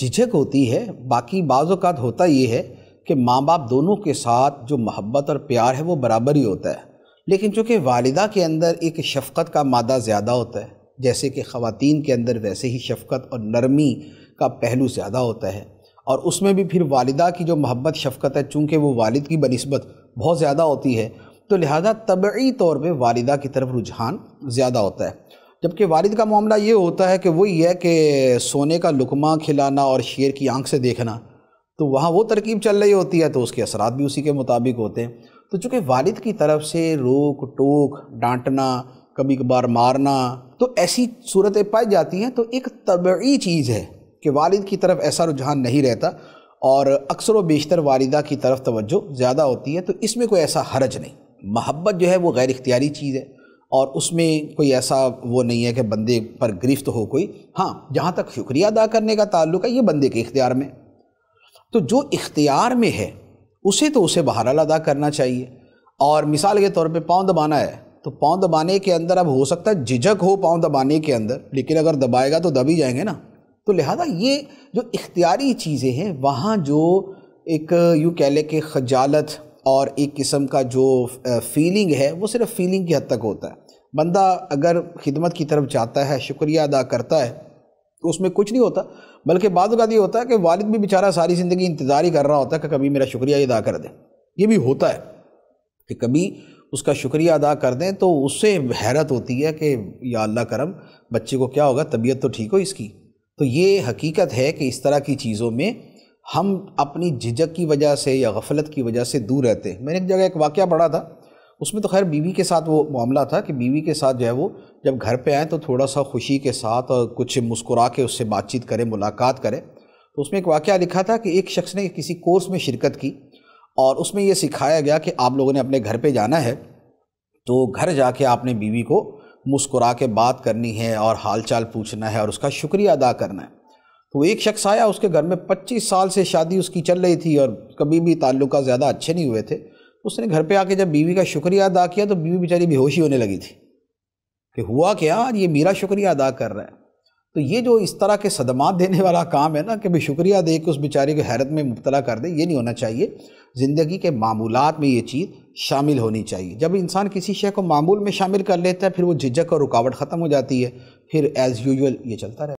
झिझक होती है बाकी बाज़ात होता ये है कि माँ बाप दोनों के साथ जो मोहब्बत और प्यार है वो बराबर ही होता है लेकिन चूँकि वालदा के अंदर एक शफ़क़त का मादा ज़्यादा होता है जैसे कि ख़वान के अंदर वैसे ही शफ़क़त और नरमी का पहलू ज़्यादा होता है और उसमें भी फिर वालदा की जो मोहब्बत शफ़क़त है चूँकि वो वालद की बनस्बत बहुत ज़्यादा होती है तो लिहाजा तबी तौर पर वालदा की तरफ रुझान ज़्यादा होता है जबकि वालिद का मामला ये होता है कि वही है कि सोने का लुकमा खिलाना और शेर की आंख से देखना तो वहाँ वो तरकीब चल रही होती है तो उसके असरात भी उसी के मुताबिक होते हैं तो चूँकि वालिद की तरफ से रोक टोक डांटना कभी कभार मारना तो ऐसी सूरतें पाई जाती हैं तो एक तबी चीज़ है कि वालिद की तरफ ऐसा रुझान नहीं रहता और अक्सर व बेशतर वालदा की तरफ तवज्जो ज़्यादा होती है तो इसमें कोई ऐसा हरज नहीं महब्बत जो है वो गैर इख्तियारी चीज़ है और उसमें कोई ऐसा वो नहीं है कि बंदे पर गिरफ्त हो कोई हाँ जहाँ तक शुक्रिया अदा करने का ताल्लुक है ये बंदे के इख्तियार में तो जो इख्तियार में है उसे तो उसे बहरहाल अदा करना चाहिए और मिसाल के तौर पे पाँव दबाना है तो पाँव दबाने के अंदर अब हो सकता है झिझक हो पाँव दबाने के अंदर लेकिन अगर दबाएगा तो दब ही जाएंगे ना तो लिहाजा ये जो इख्तियारी चीज़ें हैं वहाँ जो एक यूँ कह लें कि खजालत और एक किस्म का जो फीलिंग है वो सिर्फ फीलिंग की हद तक होता है बंदा अगर खिदमत की तरफ जाता है शुक्रिया अदा करता है तो उसमें कुछ नहीं होता बल्कि बाद ये होता है कि वालिद भी बेचारा सारी ज़िंदगी इंतज़ार ही कर रहा होता है कि कभी मेरा शुक्रिया अदा कर दें ये भी होता है कि कभी उसका शुक्रिया अदा कर दें तो उससे हैरत होती है कि या अल्लाह करम बच्चे को क्या होगा तबीयत तो ठीक हो इसकी तो ये हकीकत है कि इस तरह की चीज़ों में हम अपनी झिझक की वजह से या गफलत की वजह से दूर रहते हैं मैंने एक जगह एक वाक़ पढ़ा था उसमें तो खैर बीवी के साथ वो मामला था कि बीवी के साथ जो है वो जब घर पे आए तो थोड़ा सा खुशी के साथ और कुछ मुस्कुरा के उससे बातचीत करें मुलाकात करें तो उसमें एक वाक़ लिखा था कि एक शख्स ने किसी कोर्स में शिरकत की और उसमें यह सिखाया गया कि आप लोगों ने अपने घर पर जाना है तो घर जाके आपने बीवी को मुस्कुरा के बात करनी है और हालचाल पूछना है और उसका शुक्रिया अदा करना है तो एक शख्स आया उसके घर में 25 साल से शादी उसकी चल रही थी और कभी भी ताल्लुक ज़्यादा अच्छे नहीं हुए थे उसने घर पे आके जब बीवी का शुक्रिया अदा किया तो बीवी बेचारी बेहोशी होने लगी थी कि हुआ क्या आज ये मेरा शुक्रिया अदा कर रहा है तो ये जो इस तरह के सदमात देने वाला काम है ना कि भाई शुक्रिया दे के उस बेचारे को हैरत में मुबतला कर दे ये नहीं होना चाहिए ज़िंदगी के मामूलत में ये चीज़ शामिल होनी चाहिए जब इंसान किसी शेय को मामूल में शामिल कर लेता है फिर वो झिझक और रुकावट ख़त्म हो जाती है फिर एज़ यूजल ये चलता रहता